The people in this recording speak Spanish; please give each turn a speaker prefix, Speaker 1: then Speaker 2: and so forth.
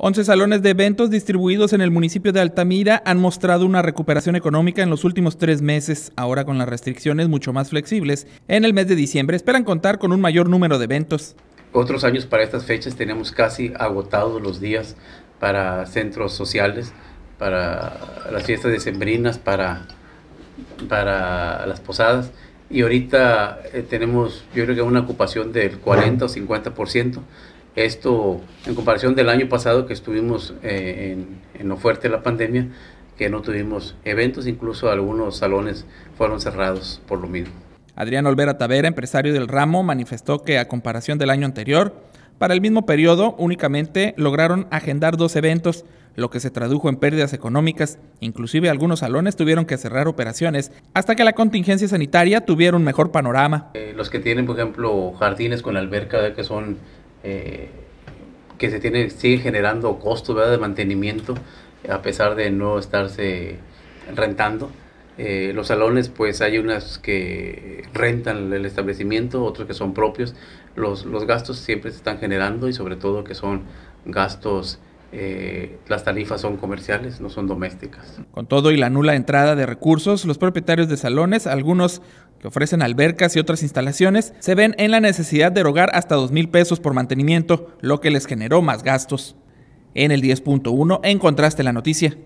Speaker 1: 11 salones de eventos distribuidos en el municipio de Altamira han mostrado una recuperación económica en los últimos tres meses, ahora con las restricciones mucho más flexibles. En el mes de diciembre esperan contar con un mayor número de eventos.
Speaker 2: Otros años para estas fechas tenemos casi agotados los días para centros sociales, para las fiestas decembrinas, para, para las posadas. Y ahorita eh, tenemos, yo creo que una ocupación del 40 o 50%. Esto en comparación del año pasado que estuvimos eh, en, lo fuerte de la pandemia, que no tuvimos eventos, incluso algunos salones fueron cerrados por lo mismo. Adrián Olvera Tavera,
Speaker 1: empresario del ramo, manifestó que a comparación del año anterior, para el mismo periodo únicamente lograron agendar dos eventos, lo que se tradujo en pérdidas económicas. Inclusive algunos salones tuvieron que cerrar operaciones hasta que la contingencia sanitaria tuviera un mejor panorama.
Speaker 2: Eh, los que tienen, por ejemplo, jardines con alberca, que son eh, que se tiene, sigue generando costos de mantenimiento a pesar de no estarse rentando. Eh, los salones, pues hay unas que rentan el establecimiento, otros que son propios. Los, los gastos siempre se están generando y sobre todo que son gastos eh, las tarifas son comerciales, no son domésticas. Con
Speaker 1: todo y la nula entrada de recursos, los propietarios de salones, algunos que ofrecen albercas y otras instalaciones, se ven en la necesidad de rogar hasta dos mil pesos por mantenimiento, lo que les generó más gastos. En el 10.1 encontraste la noticia.